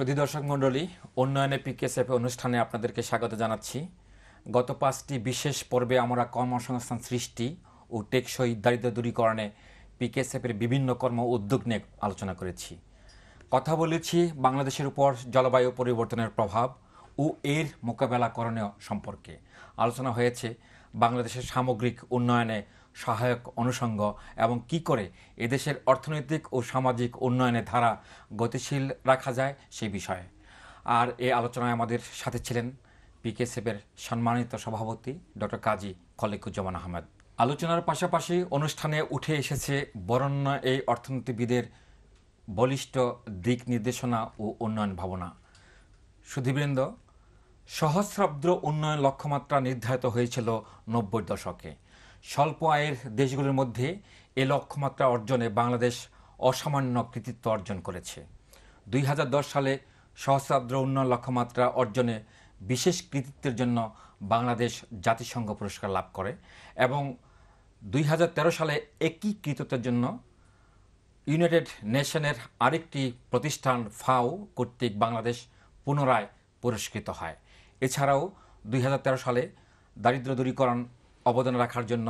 সুধী দর্শক মণ্ডলী উন্নয়নে পিকেসএফ অনুষ্ঠানে আপনাদেরকে স্বাগত জানাচ্ছি গত পাঁচটি বিশেষ পর্বে আমরা কর্মসংস্থান সৃষ্টি ও টেকসই দারিদ্র দূরীকরণে পিকেসএফের বিভিন্ন কর্ম উদ্যোগ নিয়ে আলোচনা করেছি কথা বলেছি বাংলাদেশের উপর জলবায়ু পরিবর্তনের প্রভাব ও এর মোকাবেলা সম্পর্কে আলোচনা হয়েছে বাংলাদেশের সামগ্রিক উন্নয়নে সহায়ক অনুষঙ্গ এবং কি করে এদেশের অর্থনৈতিক ও সামাজিক উন্নয়নের ধারা গতিশীল রাখা যায় সে বিষয়ে আর এই আলোচনায় আমাদের সাথে ছিলেন পিকেসেফের সম্মানিত সভাপতি ডক্টর কাজী খলেকুজ্জামান আহমেদ আলোচনার পাশাপাশি অনুষ্ঠানে উঠে এসেছে বরণ্য এই অর্থনীতিবিদের বলিষ্ঠ দিক নির্দেশনা ও উন্নয়ন ভাবনা সুধীবৃন্দ সহস্রাব্দ উন্নয়ন লক্ষ্যমাত্রা নির্ধারিত হয়েছিল নব্বই দশকে স্বল্প আয়ের দেশগুলোর মধ্যে এ লক্ষ্যমাত্রা অর্জনে বাংলাদেশ অসামান্য কৃতিত্ব অর্জন করেছে দুই সালে সহস্রাব্দ উন্নয়ন লক্ষ্যমাত্রা অর্জনে বিশেষ কৃতিত্বের জন্য বাংলাদেশ জাতিসংঘ পুরস্কার লাভ করে এবং দুই সালে একই কৃতিত্বের জন্য ইউনাইটেড নেশনের আরেকটি প্রতিষ্ঠান ফাও কর্তৃক বাংলাদেশ পুনরায় পুরস্কৃত হয় এছাড়াও দুই সালে দারিদ্র দূরীকরণ অবদান রাখার জন্য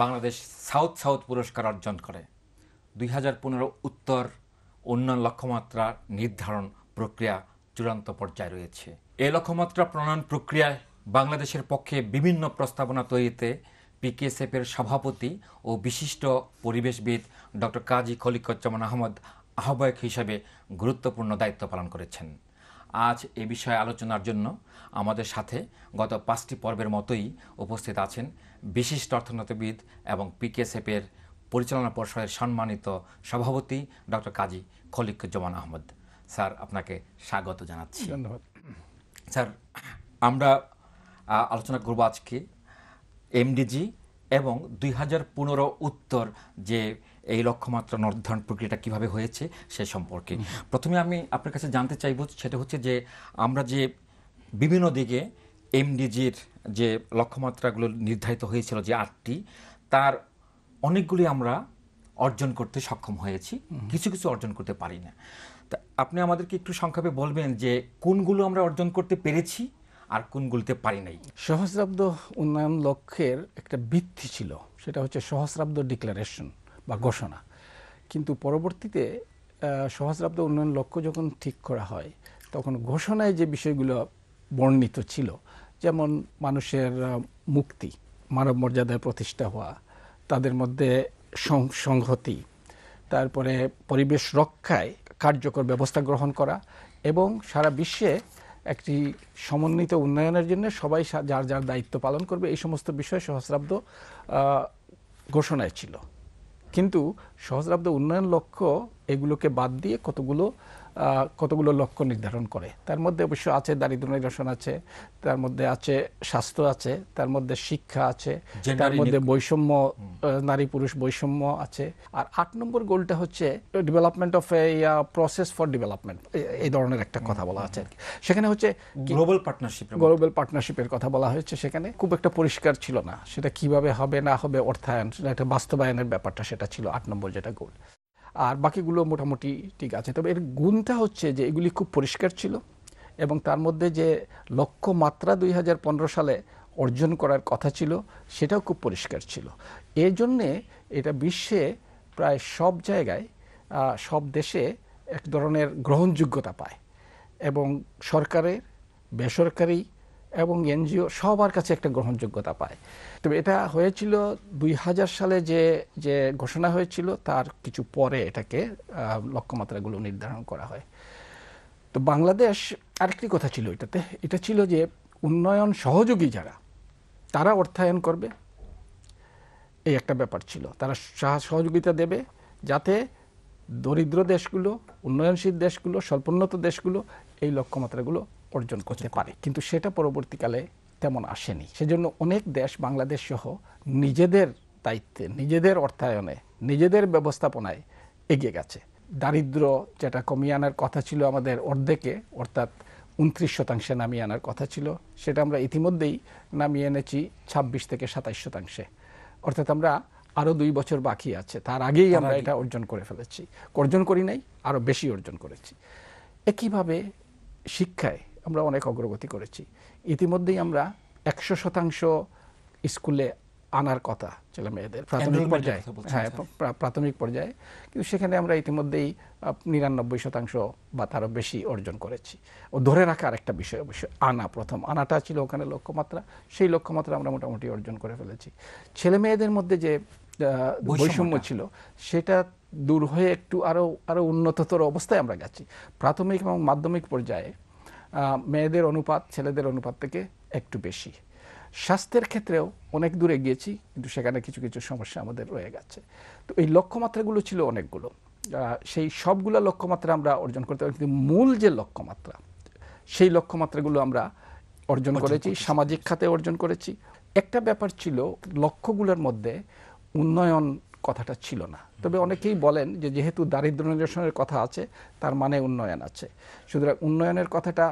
বাংলাদেশ সাউথ সাউথ পুরস্কার অর্জন করে দুই হাজার পনেরো উত্তর উন্নয়ন লক্ষ্যমাত্রা নির্ধারণ প্রক্রিয়া চূড়ান্ত পর্যায়ে রয়েছে এ লক্ষ্যমাত্রা প্রণয়ন প্রক্রিয়ায় বাংলাদেশের পক্ষে বিভিন্ন প্রস্তাবনা তৈরিতে পিকেএসএফের সভাপতি ও বিশিষ্ট পরিবেশবিদ ডক্টর কাজী খলিকজ্জামান আহমদ আহ্বায়ক হিসাবে গুরুত্বপূর্ণ দায়িত্ব পালন করেছেন আজ এ বিষয়ে আলোচনার জন্য আমাদের সাথে গত পাঁচটি পর্বের মতোই উপস্থিত আছেন বিশিষ্ট অর্থনীতিবিদ এবং পিকেসএফের পরিচালনা পর্ষদের সম্মানিত সভাপতি ডক্টর কাজী খলিকুজ্জামান আহমদ স্যার আপনাকে স্বাগত জানাচ্ছি ধন্যবাদ স্যার আমরা আলোচনা করব আজকে এমডিজি এবং দুই হাজার পনেরো উত্তর যে এই লক্ষ্যমাত্রা নির্ধারণ প্রক্রিয়াটা কিভাবে হয়েছে সে সম্পর্কে প্রথমে আমি আপনার কাছে জানতে চাইব সেটা হচ্ছে যে আমরা যে বিভিন্ন দিকে এমডিজির যে লক্ষ্যমাত্রাগুলো নির্ধারিত হয়েছিল যে আটটি তার অনেকগুলি আমরা অর্জন করতে সক্ষম হয়েছি কিছু কিছু অর্জন করতে পারি না তা আপনি আমাদেরকে একটু সংক্ষেপে বলবেন যে কোনগুলো আমরা অর্জন করতে পেরেছি আর কোনগুলোতে পারি নাই সহস্রাব্দ উন্নয়ন লক্ষ্যের একটা ভিত্তি ছিল সেটা হচ্ছে সহস্রাব্দ ডিক্লারেশন বা ঘোষণা কিন্তু পরবর্তীতে সহস্রাব্দ উন্নয়ন লক্ষ্য যখন ঠিক করা হয় তখন ঘোষণায় যে বিষয়গুলো বর্ণিত ছিল যেমন মানুষের মুক্তি মানব মর্যাদায় প্রতিষ্ঠা হওয়া তাদের মধ্যে সংহতি তারপরে পরিবেশ রক্ষায় কার্যকর ব্যবস্থা গ্রহণ করা এবং সারা বিশ্বে একটি সমন্বিত উন্নয়নের জন্য সবাই যার যার দায়িত্ব পালন করবে এই সমস্ত বিষয়ে সহস্রাব্দ ঘোষণায় ছিল কিন্তু সহস্রাব্দ উন্নয়ন লক্ষ্য এগুলোকে বাদ দিয়ে কতগুলো কতগুলো লক্ষ্য নির্ধারণ করে তার মধ্যে অবশ্য আছে দারিদ্র নিরসন আছে তার মধ্যে আছে স্বাস্থ্য আছে তার মধ্যে শিক্ষা আছে তার মধ্যে বৈষম্য নারী পুরুষ বৈষম্য আছে আর আট নম্বর গোলটা হচ্ছে development of uh, a process for development এই ধরনের একটা কথা বলা আছে সেখানে হচ্ছে গ্লোবাল পার্টনারশিপ গ্লোবাল পার্টনারশিপের কথা বলা হয়েছে সেখানে খুব একটা পরিষ্কার ছিল না সেটা কিভাবে হবে না হবে অর্থায়ন একটা বাস্তবায়নের ব্যাপারটা সেটা ছিল আট নম্বর যেটা গোল আর বাকিগুলো মোটামুটি ঠিক আছে তবে এর গুণটা হচ্ছে যে এগুলি খুব পরিষ্কার ছিল এবং তার মধ্যে যে লক্ষ্য মাত্রা দুই সালে অর্জন করার কথা ছিল সেটাও খুব পরিষ্কার ছিল এই জন্যে এটা বিশ্বে প্রায় সব জায়গায় সব দেশে এক ধরনের গ্রহণযোগ্যতা পায় এবং সরকারের বেসরকারি এবং এনজিও সবার কাছে একটা গ্রহণযোগ্যতা পায় তবে এটা হয়েছিল দুই হাজার সালে যে যে ঘোষণা হয়েছিল তার কিছু পরে এটাকে লক্ষ্যমাত্রাগুলো নির্ধারণ করা হয় তো বাংলাদেশ আরেকটি কথা ছিল এটাতে এটা ছিল যে উন্নয়ন সহযোগী যারা তারা অর্থায়ন করবে এই একটা ব্যাপার ছিল তারা সহযোগিতা দেবে যাতে দরিদ্র দেশগুলো উন্নয়নশীল দেশগুলো স্বল্পোন্নত দেশগুলো এই লক্ষ্যমাত্রাগুলো অর্জন করতে পারে কিন্তু সেটা পরবর্তীকালে তেমন আসেনি সেজন্য অনেক দেশ বাংলাদেশ সহ নিজেদের দায়িত্বে নিজেদের অর্থায়নে নিজেদের ব্যবস্থাপনায় এগিয়ে গেছে দারিদ্র যেটা কমিয়ে আনার কথা ছিল আমাদের অর্ধেকে অর্থাৎ উনত্রিশ শতাংশে নামিয়ে আনার কথা ছিল সেটা আমরা ইতিমধ্যেই নামিয়ে এনেছি ২৬ থেকে সাতাইশ শতাংশে অর্থাৎ আমরা আরও দুই বছর বাকি আছে তার আগেই আমরা এটা অর্জন করে ফেলেছি অর্জন করি নাই আরও বেশি অর্জন করেছি একইভাবে শিক্ষায় আমরা অনেক অগ্রগতি করেছি ইতিমধ্যেই আমরা একশো শতাংশ স্কুলে আনার কথা ছেলে মেয়েদের প্রাথমিক পর্যায়ে হ্যাঁ আচ্ছা। প্রাথমিক পর্যায়ে কিন্তু সেখানে আমরা ইতিমধ্যেই নিরানব্বই শতাংশ বা তারও বেশি অর্জন করেছি ও ধরে রাখা একটা বিষয় অবশ্যই আনা প্রথম আনাটা ছিল ওখানে লক্ষ্যমাত্রা সেই লক্ষ্যমাত্রা আমরা মোটামুটি অর্জন করে ফেলেছি ছেলে মেয়েদের মধ্যে যে বৈষম্য ছিল সেটা দূর হয়ে একটু আরও আরও উন্নততর অবস্থায় আমরা গেছি প্রাথমিক এবং মাধ্যমিক পর্যায়ে মেয়েদের অনুপাত ছেলেদের অনুপাত থেকে একটু বেশি স্বাস্থ্যের ক্ষেত্রেও অনেক দূরে গিয়েছি কিন্তু সেখানে কিছু কিছু সমস্যা আমাদের রয়ে গেছে তো এই লক্ষ্যমাত্রাগুলো ছিল অনেকগুলো সেই সবগুলো লক্ষ্যমাত্রা আমরা অর্জন করতে পারি কিন্তু মূল যে লক্ষ্যমাত্রা সেই লক্ষ্যমাত্রাগুলো আমরা অর্জন করেছি সামাজিক খাতে অর্জন করেছি একটা ব্যাপার ছিল লক্ষ্যগুলোর মধ্যে উন্নয়ন কথাটা ছিল না তবে অনেকেই বলেন যে যেহেতু দারিদ্র নিরসনের কথা আছে তার মানে উন্নয়ন আছে সুতরাং উন্নয়নের কথাটা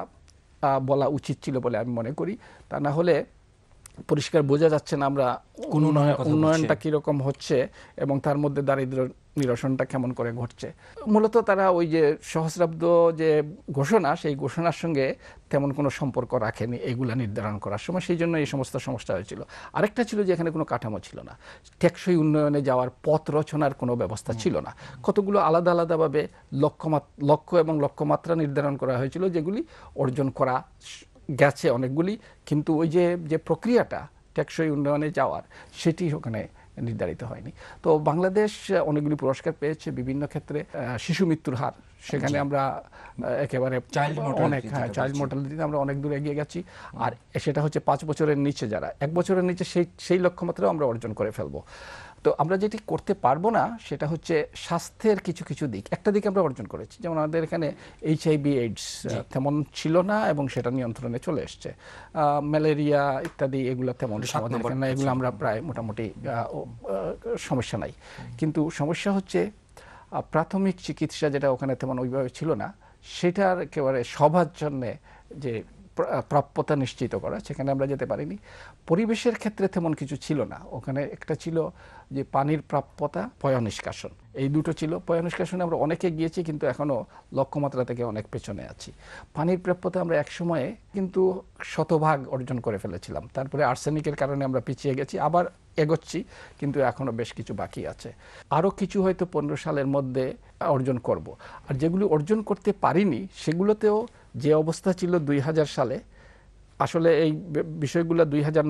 বলা উচিত ছিল বলে আমি মনে করি তা না হলে পরিষ্কার বোঝা যাচ্ছে না আমরা কোন উন্নয়নটা কিরকম হচ্ছে এবং তার মধ্যে দারিদ্র নিরসনটা কেমন করে ঘটছে মূলত তারা ওই যে সহস্রাব্দ যে ঘোষণা সেই ঘোষণার সঙ্গে তেমন কোনো সম্পর্ক রাখেনি এগুলো নির্ধারণ করার সময় সেই জন্য এই সমস্ত সমস্যা হয়েছিল আরেকটা ছিল যে এখানে কোনো কাঠামো ছিল না টেকসই উন্নয়নে যাওয়ার পথ রচনার কোনো ব্যবস্থা ছিল না কতগুলো আলাদা আলাদাভাবে লক্ষ্য লক্ষ্য এবং লক্ষ্যমাত্রা নির্ধারণ করা হয়েছিল যেগুলি অর্জন করা গেছে অনেকগুলি কিন্তু ওই যে যে প্রক্রিয়াটা টেকসই উন্নয়নে যাওয়ার সেটি ওখানে নির্ধারিত হয়নি তো বাংলাদেশ অনেকগুলি পুরস্কার পেয়েছে বিভিন্ন ক্ষেত্রে শিশু মৃত্যুর হার সেখানে আমরা একেবারে অনেক হ্যাঁ চাইল্ড মর্টালিটিতে আমরা অনেক দূর এগিয়ে গেছি আর সেটা হচ্ছে পাঁচ বছরের নিচে যারা এক বছরের নিচে সেই সেই লক্ষ্যমাত্রাও আমরা অর্জন করে ফেলবো তো আমরা যেটি করতে পারবো না সেটা হচ্ছে স্বাস্থ্যের কিছু কিছু দিক একটা দিক আমরা অর্জন করেছি যেমন আমাদের এখানে এইচআইভি এইডস তেমন ছিল না এবং সেটা নিয়ন্ত্রণে চলে এসছে ম্যালেরিয়া ইত্যাদি এগুলো তেমন না এগুলো আমরা প্রায় মোটামুটি সমস্যা নাই কিন্তু সমস্যা হচ্ছে প্রাথমিক চিকিৎসা যেটা ওখানে তেমন ওইভাবে ছিল না সেটার একেবারে সবার জন্যে যে প্রাপ্যতা নিশ্চিত করা সেখানে আমরা যেতে পারিনি পরিবেশের ক্ষেত্রে তেমন কিছু ছিল না ওখানে একটা ছিল যে পানির প্রাপ্যতা পয়া নিষ্কাশন এই দুটো ছিল পয়া নিষ্কাশনে আমরা অনেকে গিয়েছি কিন্তু এখনও লক্ষ্যমাত্রা থেকে অনেক পেছনে আছি পানির প্রাপ্যতা আমরা এক সময়ে কিন্তু শতভাগ অর্জন করে ফেলেছিলাম তারপরে আর্সেনিকের কারণে আমরা পিছিয়ে গেছি আবার এগোচ্ছি কিন্তু এখনও বেশ কিছু বাকি আছে আরও কিছু হয়তো পনেরো সালের মধ্যে অর্জন করব। আর যেগুলি অর্জন করতে পারিনি সেগুলোতেও যে অবস্থা ছিল দুই সালে আসলে এই বিষয়গুলো দুই হাজার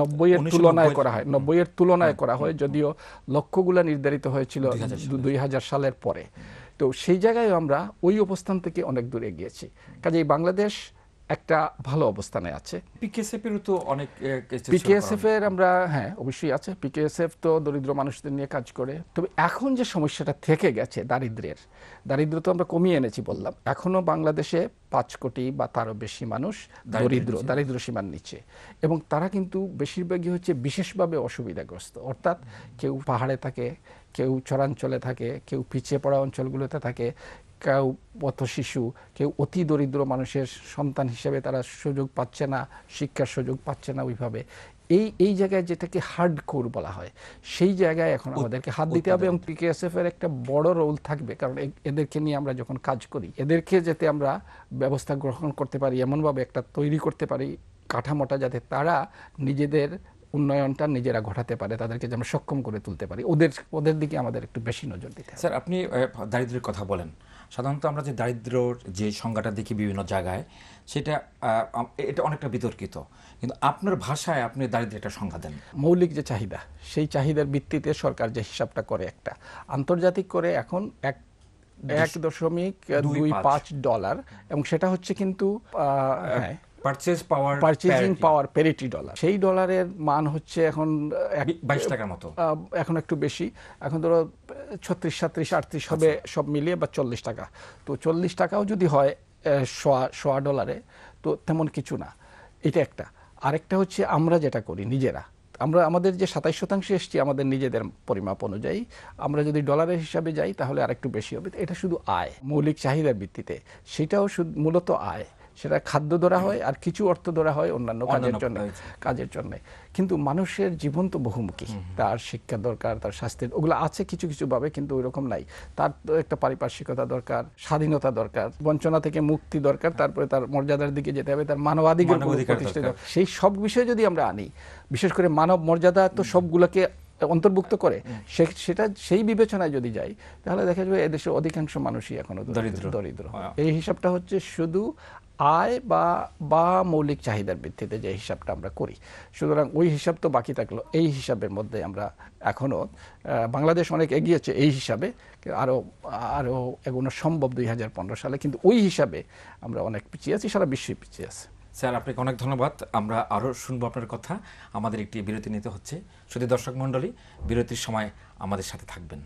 নব্বই এর তুলনায় করা হয় নব্বই এর তুলনায় করা হয় যদিও লক্ষ্যগুলো নির্ধারিত হয়েছিল দুই হাজার সালের পরে তো সেই জায়গায় আমরা ওই অবস্থান থেকে অনেক দূরে গিয়েছি কাজে বাংলাদেশ একটা ভালো অবস্থানে আছে পিকেএসএফের তো অনেক পিকেএসএফ এর আমরা হ্যাঁ অবশ্যই আছে পিকেএসএফ তো দরিদ্র মানুষদের নিয়ে কাজ করে তবে এখন যে সমস্যাটা থেকে গেছে দারিদ্রের দারিদ্র তো আমরা কমিয়ে এনেছি বললাম এখনো বাংলাদেশে পাঁচ কোটি বা তারও বেশি মানুষ দরিদ্র দারিদ্র সীমার নিচে এবং তারা কিন্তু বেশিরভাগই হচ্ছে বিশেষভাবে অসুবিধাগ্রস্ত অর্থাৎ কেউ পাহাড়ে থাকে কেউ চরাঞ্চলে থাকে কেউ পিছিয়ে পড়া অঞ্চলগুলোতে থাকে কেউ পথ শিশু কেউ অতি দরিদ্র মানুষের সন্তান হিসেবে তারা সুযোগ পাচ্ছে না শিক্ষার সুযোগ পাচ্ছে না ওইভাবে এই এই জায়গায় যেটাকে হার্ড কোর বলা হয় সেই জায়গায় এখন আমাদেরকে হাত দিতে হবে এবং পিকেএসএফ এর একটা বড় রোল থাকবে কারণ এদেরকে নিয়ে আমরা যখন কাজ করি এদেরকে যাতে আমরা ব্যবস্থা গ্রহণ করতে পারি এমনভাবে একটা তৈরি করতে পারি কাঠামোটা যাতে তারা নিজেদের উন্নয়নটা নিজেরা ঘটাতে পারে তাদেরকে যেন সক্ষম করে তুলতে পারি ওদের ওদের দিকে আমাদের একটু বেশি নজর দিতে স্যার আপনি দারিদ্রের কথা বলেন সাধারণত আমরা যে দারিদ্র যে সংজ্ঞাটা দেখি বিভিন্ন জায়গায় সেটা এটা অনেকটা বিতর্কিত কিন্তু আপনার ভাষায় আপনি দারিদ্র একটা সংজ্ঞা দেন মৌলিক যে চাহিদা সেই চাহিদার ভিত্তিতে সরকার যে হিসাবটা করে একটা আন্তর্জাতিক করে এখন এক এক দশমিক দুই পাঁচ ডলার এবং সেটা হচ্ছে কিন্তু purchase power purchasing power parity dollar সেই ডলারের মান হচ্ছে এখন বাইশ টাকার মতো এখন একটু বেশি এখন ধরো ছত্রিশ সাত্রিশ আটত্রিশ হবে আচ্ছা। সব মিলিয়ে বা চল্লিশ টাকা তো চল্লিশ টাকাও যদি হয় সোয়া সোয়া ডলারে তো তেমন কিছু না এটা একটা আরেকটা হচ্ছে আমরা যেটা করি নিজেরা আমরা আমাদের যে সাতাইশ শতাংশ এসছি আমাদের নিজেদের পরিমাপ অনুযায়ী আমরা যদি ডলারের হিসাবে যাই তাহলে আরেকটু বেশি হবে এটা শুধু আয় মৌলিক চাহিদার ভিত্তিতে সেটাও মূলত আয় সেটা খাদ্য ধরা হয় আর কিছু অর্থ ধরা হয় অন্যান্য কাজের জন্য কাজের জন্য কিন্তু মানুষের জীবন তো বহুমুখী তার শিক্ষা দরকার তার স্বাস্থ্যের ওগুলো আছে কিছু কিছু ভাবে কিন্তু ওই রকম নাই তার তো একটা পারিপার্শ্বিকতা দরকার স্বাধীনতা দরকার বঞ্চনা থেকে মুক্তি দরকার তারপরে তার মর্যাদার দিকে যেতে হবে তার মানবাধিকার প্রতিষ্ঠিত সেই সব বিষয়ে যদি আমরা আনি বিশেষ করে মানব মর্যাদা তো সবগুলোকে অন্তর্ভুক্ত করে সেটা সেই বিবেচনায় যদি যাই তাহলে দেখা যাবে এদেশের অধিকাংশ মানুষই এখনো দরিদ্র দরিদ্র হ্যাঁ। এই হিসাবটা হচ্ছে শুধু আয় বা বা মৌলিক চাহিদার ভিত্তিতে যে হিসাবটা আমরা করি সুতরাং ওই হিসাব তো বাকি থাকলো এই হিসাবের মধ্যে আমরা এখনও বাংলাদেশ অনেক এগিয়েছে এই হিসাবে আরও আরও এগুলো সম্ভব দুই সালে কিন্তু ওই হিসাবে আমরা অনেক পিছিয়ে আছি সারা বিশ্বে পিছিয়ে আছে স্যার আপনাকে অনেক ধন্যবাদ আমরা আরও শুনবো আপনার কথা আমাদের একটি বিরতি নিতে হচ্ছে শুধু দর্শক মণ্ডলী বিরতির সময় আমাদের সাথে থাকবেন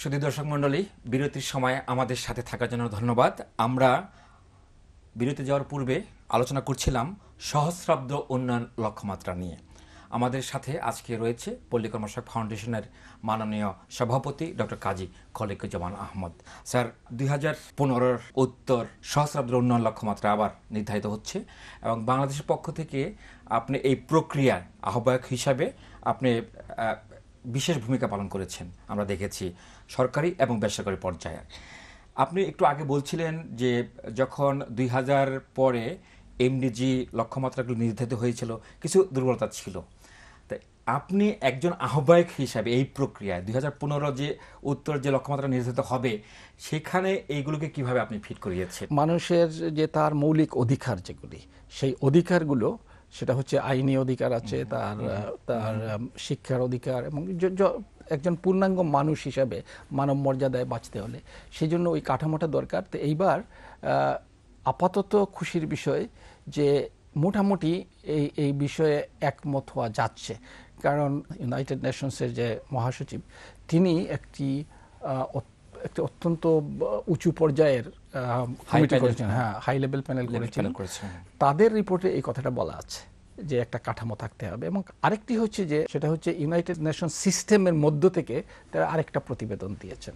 শুধু দর্শক মণ্ডলী বিরতির সময় আমাদের সাথে থাকার জন্য ধন্যবাদ আমরা বিরতি যাওয়ার পূর্বে আলোচনা করছিলাম সহস্রাব্দ উন্নয়ন লক্ষ্যমাত্রা নিয়ে আমাদের সাথে আজকে রয়েছে পল্লী কর্মাশক ফাউন্ডেশনের মাননীয় সভাপতি ডক্টর কাজী খলিকুজ্জামান আহমদ স্যার দুই হাজার পনেরোর উত্তর সহস্রাব্দের উন্নয়ন লক্ষ্যমাত্রা আবার নির্ধারিত হচ্ছে এবং বাংলাদেশের পক্ষ থেকে আপনি এই প্রক্রিয়ার আহ্বায়ক হিসাবে আপনি বিশেষ ভূমিকা পালন করেছেন আমরা দেখেছি সরকারি এবং বেসরকারি পর্যায়ে আপনি একটু আগে বলছিলেন যে যখন দুই হাজার পরে এমডিজি লক্ষ্যমাত্রাগুলো নির্ধারিত হয়েছিল কিছু দুর্বলতা ছিল আপনি একজন আহ্বায়ক হিসাবে এই প্রক্রিয়ায় দুই হাজার পনেরো যে উত্তর যে লক্ষ্যমাত্রা নির্ধারিত হবে সেখানে এইগুলোকে কিভাবে আপনি ফিট করিয়েছেন মানুষের যে তার মৌলিক অধিকার যেগুলি সেই অধিকারগুলো সেটা হচ্ছে আইনি অধিকার আছে তার তার শিক্ষার অধিকার এবং একজন পূর্ণাঙ্গ মানুষ হিসাবে মানব মর্যাদায় বাঁচতে হলে সেই জন্য ওই কাঠামোটা দরকার তো এইবার আপাতত খুশির বিষয় যে মোটামুটি এই এই বিষয়ে একমত হওয়া যাচ্ছে কারণ ইউনাইটেড নেশনসের যে মহাসচিব তিনি একটি একটি অত্যন্ত উঁচু পর্যায়ের কমিটি করেছেন হ্যাঁ হাই লেভেল প্যানেল করেছেন তাদের রিপোর্টে এই কথাটা বলা আছে যে একটা কাঠামো থাকতে হবে এবং আরেকটি হচ্ছে যে সেটা হচ্ছে ইউনাইটেড নেশন সিস্টেমের মধ্য থেকে তারা আরেকটা প্রতিবেদন দিয়েছেন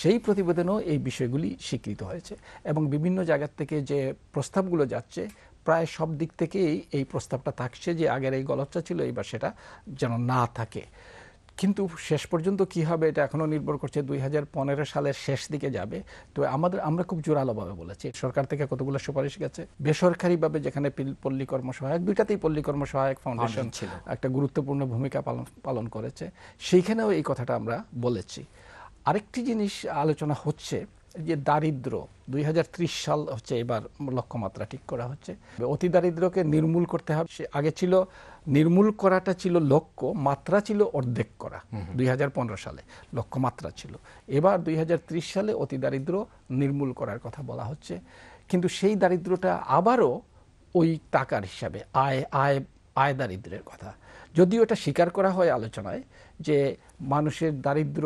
সেই প্রতিবেদনও এই বিষয়গুলি স্বীকৃত হয়েছে এবং বিভিন্ন জায়গার থেকে যে প্রস্তাবগুলো যাচ্ছে প্রায় সব দিক থেকেই এই প্রস্তাবটা থাকছে যে আগের এই গলতটা ছিল এইবার সেটা যেন না থাকে কিন্তু শেষ পর্যন্ত কি হবে এটা এখনও নির্ভর করছে দুই হাজার সালের শেষ দিকে যাবে তো আমাদের আমরা খুব জোরালোভাবে বলেছি সরকার থেকে কতগুলো সুপারিশ গেছে বেসরকারিভাবে যেখানে পল্লী কর্মসহায়ক দুইটাতেই পল্লী কর্মসহায়ক ফাউন্ডেশন ছিল একটা গুরুত্বপূর্ণ ভূমিকা পালন পালন করেছে সেইখানেও এই কথাটা আমরা বলেছি আরেকটি জিনিস আলোচনা হচ্ছে যে দারিদ্র দুই সাল হচ্ছে এবার লক্ষ্যমাত্রা ঠিক করা হচ্ছে অতি দারিদ্রকে নির্মূল করতে হবে সে আগে ছিল নির্মূল করাটা ছিল লক্ষ্য মাত্রা ছিল অর্ধেক করা দুই সালে লক্ষ্যমাত্রা ছিল এবার দুই সালে অতি দারিদ্র নির্মূল করার কথা বলা হচ্ছে কিন্তু সেই দারিদ্রটা আবারও ওই টাকার হিসাবে আয় আয় আয় দারিদ্রের কথা যদিও এটা স্বীকার করা হয় আলোচনায় যে মানুষের দারিদ্র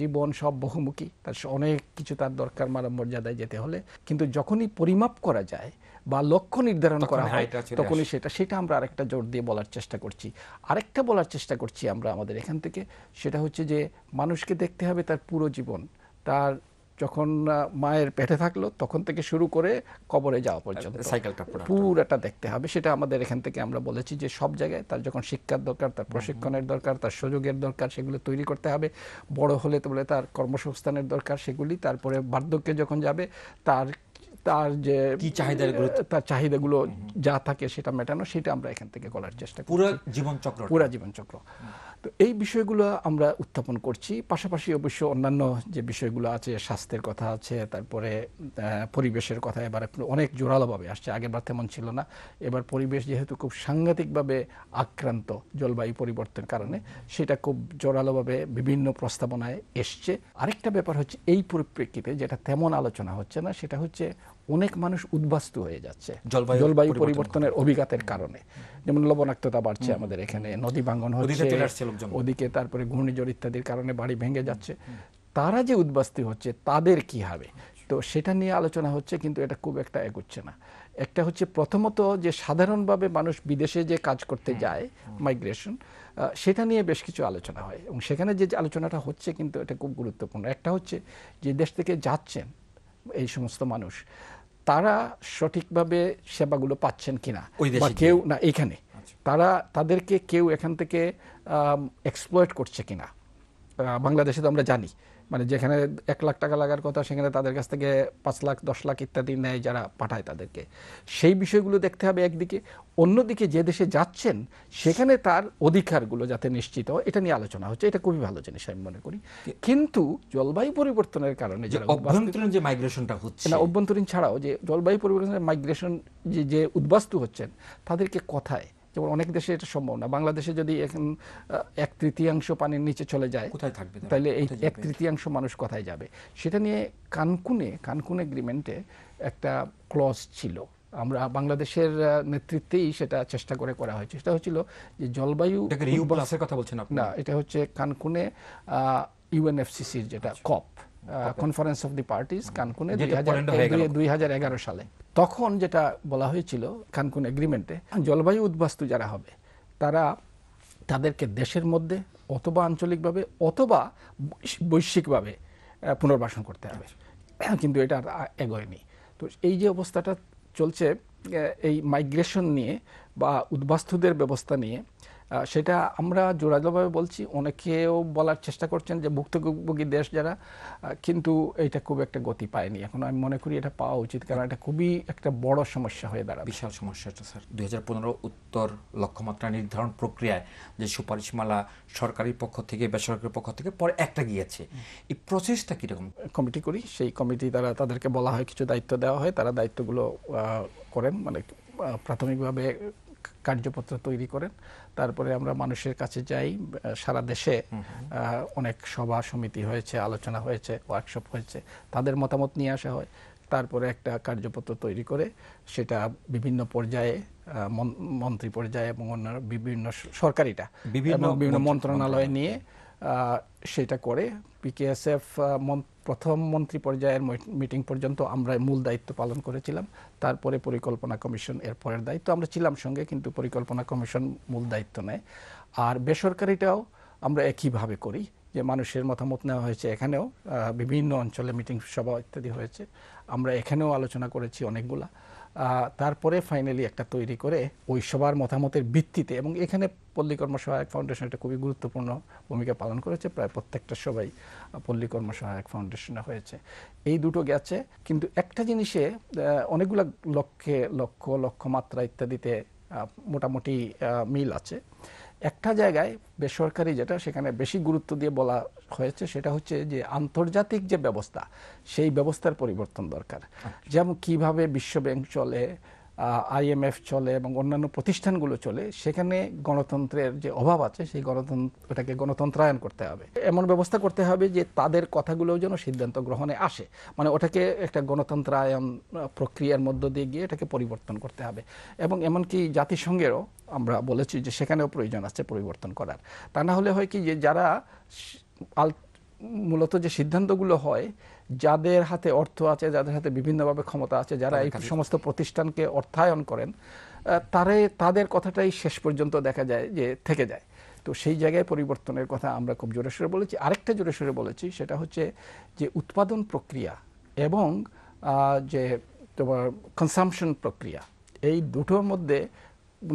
জীবন সব বহুমুখী তার অনেক কিছু তার দরকার মানব মর্যাদায় যেতে হলে কিন্তু যখনই পরিমাপ করা যায় বা লক্ষ্য নির্ধারণ করা হয় তখনই সেটা সেটা আমরা আরেকটা জোর দিয়ে বলার চেষ্টা করছি আরেকটা বলার চেষ্টা করছি আমরা আমাদের এখান থেকে সেটা হচ্ছে যে মানুষকে দেখতে হবে তার পুরো জীবন তার যখন মায়ের পেটে থাকলো তখন থেকে শুরু করে কবরে যাওয়া পর্যন্ত সাইকেলটা আচ্ছা, পুরোটা দেখতে হবে সেটা আমাদের এখান থেকে আমরা বলেছি যে সব জায়গায় তার যখন শিক্ষার দরকার তার প্রশিক্ষণের দরকার তার সুযোগের দরকার সেগুলো তৈরি করতে হবে বড় হলে তো বলে তার কর্মসংস্থানের দরকার সেগুলি তারপরে বার্ধক্যে যখন যাবে তার তার যে কি গুরুত্ব তার চাহিদাগুলো যা থাকে সেটা মেটানো সেটা আমরা এখান থেকে করার চেষ্টা পুরো জীবন চক্র পুরো জীবন চক্র তো এই বিষয়গুলো আমরা উত্থাপন করছি পাশাপাশি অবশ্য অন্যান্য যে বিষয়গুলো আছে স্বাস্থ্যের কথা আছে তারপরে পরিবেশের কথা এবার অনেক জোরালোভাবে আসছে আগেরবার তেমন ছিল না এবার পরিবেশ যেহেতু খুব সাংঘাতিকভাবে আক্রান্ত জলবায়ু পরিবর্তনের কারণে সেটা খুব জোরালোভাবে বিভিন্ন প্রস্তাবনায় এসছে আরেকটা ব্যাপার হচ্ছে এই পরিপ্রেক্ষিতে যেটা তেমন আলোচনা হচ্ছে না সেটা হচ্ছে অনেক মানুষ উদ্বাস্তু হয়ে যাচ্ছে জলবায়ু পরিবর্তনের অভিঘাতের কারণে যেমন লবণাক্ততা বাড়ছে আমাদের এখানে নদী ভাঙন হচ্ছে ওদিকে তারপরে ঘূর্ণিঝড় ইত্যাদির কারণে বাড়ি ভেঙে যাচ্ছে তারা যে উদ্বাস্তি হচ্ছে তাদের কি হবে তো সেটা নিয়ে আলোচনা হচ্ছে কিন্তু এটা খুব একটা এগোচ্ছে না একটা হচ্ছে প্রথমত যে সাধারণভাবে মানুষ বিদেশে যে কাজ করতে যায় মাইগ্রেশন সেটা নিয়ে বেশ কিছু আলোচনা হয় এবং সেখানে যে আলোচনাটা হচ্ছে কিন্তু এটা খুব গুরুত্বপূর্ণ একটা হচ্ছে যে দেশ থেকে যাচ্ছেন এই সমস্ত মানুষ তারা সঠিকভাবে সেবাগুলো পাচ্ছেন কিনা বা কেউ না এখানে আচ্ছা। তারা তাদেরকে কেউ এখান থেকে এক্সপ্লয়েট করছে কিনা বাংলাদেশে তো আমরা জানি মানে যেখানে এক লাখ টাকা লাগার কথা সেখানে তাদের কাছ থেকে পাঁচ লাখ দশ লাখ ইত্যাদি নেয় যারা পাঠায় তাদেরকে সেই বিষয়গুলো দেখতে হবে একদিকে অন্যদিকে যে দেশে যাচ্ছেন সেখানে তার অধিকারগুলো যাতে নিশ্চিত হয় এটা নিয়ে আলোচনা হচ্ছে এটা খুবই ভালো জিনিস আমি মনে করি কিন্তু জলবায়ু পরিবর্তনের কারণে অভ্যন্তরীণ যে মাইগ্রেশনটা হচ্ছে না অভ্যন্তরীণ ছাড়াও যে জলবায়ু পরিবর্তনের মাইগ্রেশন যে যে উদ্বাস্তু হচ্ছেন তাদেরকে কথায় যেমন অনেক দেশে এটা সম্ভব না বাংলাদেশে যদি এখন এক তৃতীয়াংশ পানির নিচে চলে যায় কোথায় থাকবে তাহলে এই এক তৃতীয়াংশ মানুষ কোথায় যাবে সেটা নিয়ে কানকুনে কানকুন এগ্রিমেন্টে একটা ক্লজ ছিল আমরা বাংলাদেশের নেতৃত্বেই সেটা চেষ্টা করে করা হয়েছে সেটা হচ্ছিল যে জলবায়ু কথা বলছেন না এটা হচ্ছে কানকুনে ইউএনএফসিসির যেটা COP conference of the parties কানকুনে দুই হাজার এগারো সালে তখন যেটা বলা হয়েছিল কানকুন এগ্রিমেন্টে জলবায়ু উদ্বাস্তু যারা হবে তারা তাদেরকে দেশের মধ্যে অথবা আঞ্চলিকভাবে অথবা বৈশ্বিকভাবে পুনর্বাসন করতে হবে আচ্ছা। কিন্তু এটা এগোয়নি তো এই যে অবস্থাটা চলছে এই মাইগ্রেশন নিয়ে বা উদ্বাস্তুদের ব্যবস্থা নিয়ে সেটা আমরা জোরালোভাবে বলছি অনেকেও বলার চেষ্টা করছেন যে ভুক্তভোগী দেশ যারা কিন্তু এটা খুব একটা গতি পায়নি এখন আমি মনে করি এটা পাওয়া উচিত কারণ এটা খুবই একটা বড় সমস্যা হয়ে দাঁড়ায় বিশাল সমস্যাটা স্যার দুই উত্তর লক্ষ্যমাত্রা নির্ধারণ প্রক্রিয়ায় যে সুপারিশমালা সরকারি পক্ষ থেকে বেসরকারি পক্ষ থেকে পরে একটা গিয়েছে এই প্রসেসটা কীরকম কমিটি করি সেই কমিটি দ্বারা তাদেরকে বলা হয় কিছু দায়িত্ব দেওয়া হয় তারা দায়িত্বগুলো করেন মানে প্রাথমিকভাবে কার্যপত্র তৈরি করেন তারপরে আমরা মানুষের কাছে যাই সারা দেশে অনেক সভা সমিতি হয়েছে আলোচনা হয়েছে ওয়ার্কশপ হয়েছে তাদের মতামত নিয়ে আসা হয় তারপরে একটা কার্যপত্র তৈরি করে সেটা বিভিন্ন পর্যায়ে মন্ত্রী পর্যায়ে এবং অন্য বিভিন্ন সরকারিটা বিভিন্ন বিভিন্ন মন্ত্রণালয়ে নিয়ে সেটা করে পিকেএসএফ প্রথম মন্ত্রী পর্যায়ের মিটিং পর্যন্ত আমরা মূল দায়িত্ব পালন করেছিলাম তারপরে পরিকল্পনা কমিশন এর পরের দায়িত্ব আমরা ছিলাম সঙ্গে কিন্তু পরিকল্পনা কমিশন মূল দায়িত্ব নেয় আর বেসরকারিটাও আমরা একইভাবে করি যে মানুষের মতামত নেওয়া হয়েছে এখানেও বিভিন্ন অঞ্চলে মিটিং সভা ইত্যাদি হয়েছে আমরা এখানেও আলোচনা করেছি অনেকগুলা তারপরে ফাইনালি একটা তৈরি করে ওই সবার মতামতের ভিত্তিতে এবং এখানে পল্লীকর্ম সহায়ক ফাউন্ডেশন এটা খুবই গুরুত্বপূর্ণ ভূমিকা পালন করেছে প্রায় প্রত্যেকটা সবাই পল্লীকর্ম সহায়ক ফাউন্ডেশনে হয়েছে এই দুটো গেছে কিন্তু একটা জিনিসে অনেকগুলো লক্ষ্যে লক্ষ্য লক্ষ্যমাত্রা ইত্যাদিতে মোটামুটি মিল আছে একটা জায়গায় বেসরকারি যেটা সেখানে বেশি গুরুত্ব দিয়ে বলা হয়েছে সেটা হচ্ছে যে আন্তর্জাতিক যে ব্যবস্থা সেই ব্যবস্থার পরিবর্তন দরকার আচ্ছা। যেমন কিভাবে বিশ্ব ব্যাংক চলে আইএমএফ চলে এবং অন্যান্য প্রতিষ্ঠানগুলো চলে সেখানে গণতন্ত্রের যে অভাব আছে সেই গণতন্ত্র ওটাকে গণতন্ত্রায়ন করতে হবে এমন ব্যবস্থা করতে হবে যে তাদের কথাগুলোও যেন সিদ্ধান্ত গ্রহণে আসে মানে ওটাকে একটা গণতন্ত্রায়ন প্রক্রিয়ার মধ্য দিয়ে গিয়ে এটাকে পরিবর্তন করতে হবে এবং এমনকি জাতিসংঘেরও আমরা বলেছি যে সেখানেও প্রয়োজন আছে পরিবর্তন করার তা না হলে হয় কি যে যারা মূলত যে সিদ্ধান্তগুলো হয় যাদের হাতে অর্থ আছে যাদের হাতে বিভিন্নভাবে ক্ষমতা আছে যারা এই সমস্ত প্রতিষ্ঠানকে অর্থায়ন করেন তারে তাদের কথাটাই শেষ পর্যন্ত দেখা যায় যে থেকে যায় তো সেই জায়গায় পরিবর্তনের কথা আমরা খুব জোরে সোরে বলেছি আরেকটা জোরে সোরে বলেছি সেটা হচ্ছে যে উৎপাদন প্রক্রিয়া এবং যে তোমার কনসামশন প্রক্রিয়া এই দুটোর মধ্যে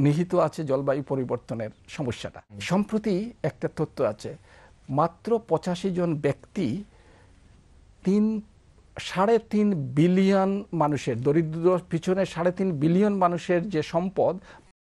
নিহিত আছে জলবায়ু পরিবর্তনের সমস্যাটা সম্প্রতি একটা তথ্য আছে মাত্র পঁচাশি জন ব্যক্তি তিন সাড়ে তিন বিলিয়ন মানুষের দরিদ্র পিছনে সাড়ে তিন বিলিয়ন মানুষের যে সম্পদ